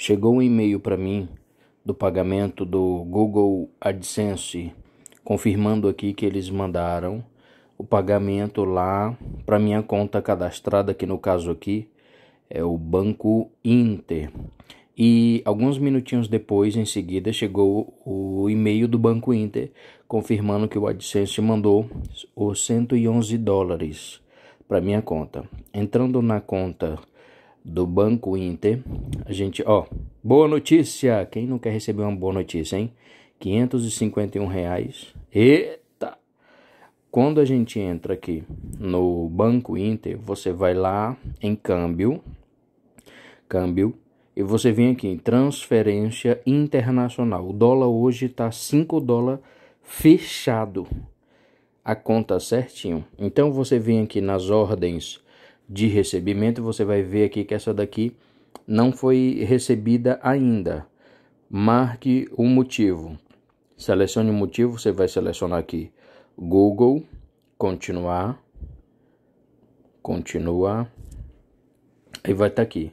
Chegou um e-mail para mim do pagamento do Google AdSense, confirmando aqui que eles mandaram o pagamento lá para minha conta cadastrada, que no caso aqui é o Banco Inter. E alguns minutinhos depois, em seguida, chegou o e-mail do Banco Inter confirmando que o AdSense mandou os 111 dólares para minha conta. Entrando na conta do Banco Inter. A gente, ó, boa notícia. Quem não quer receber uma boa notícia, hein? 551 reais. Eita! Quando a gente entra aqui no Banco Inter, você vai lá em câmbio, câmbio, e você vem aqui em transferência internacional. O dólar hoje está 5 dólares fechado. A conta certinho. Então você vem aqui nas ordens de recebimento, você vai ver aqui que essa daqui não foi recebida ainda. Marque um motivo. Selecione o um motivo, você vai selecionar aqui Google, continuar, continuar, e vai estar tá aqui,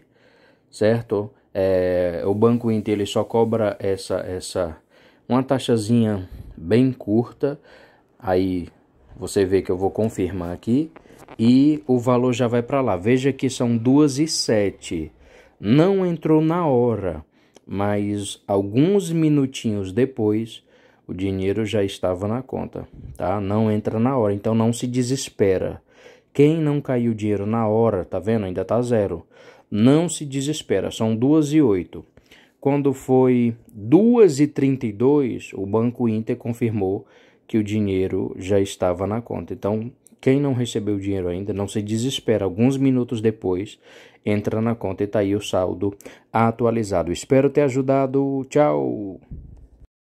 certo? É, o Banco Inter ele só cobra essa, essa uma taxazinha bem curta, aí você vê que eu vou confirmar aqui, e o valor já vai para lá. Veja que são duas e sete. Não entrou na hora, mas alguns minutinhos depois o dinheiro já estava na conta, tá? Não entra na hora, então não se desespera. Quem não caiu o dinheiro na hora, tá vendo? Ainda tá zero. Não se desespera, são duas e oito. Quando foi duas e trinta e dois, o Banco Inter confirmou que o dinheiro já estava na conta. Então quem não recebeu o dinheiro ainda, não se desespera. Alguns minutos depois, entra na conta e está aí o saldo atualizado. Espero ter ajudado. Tchau!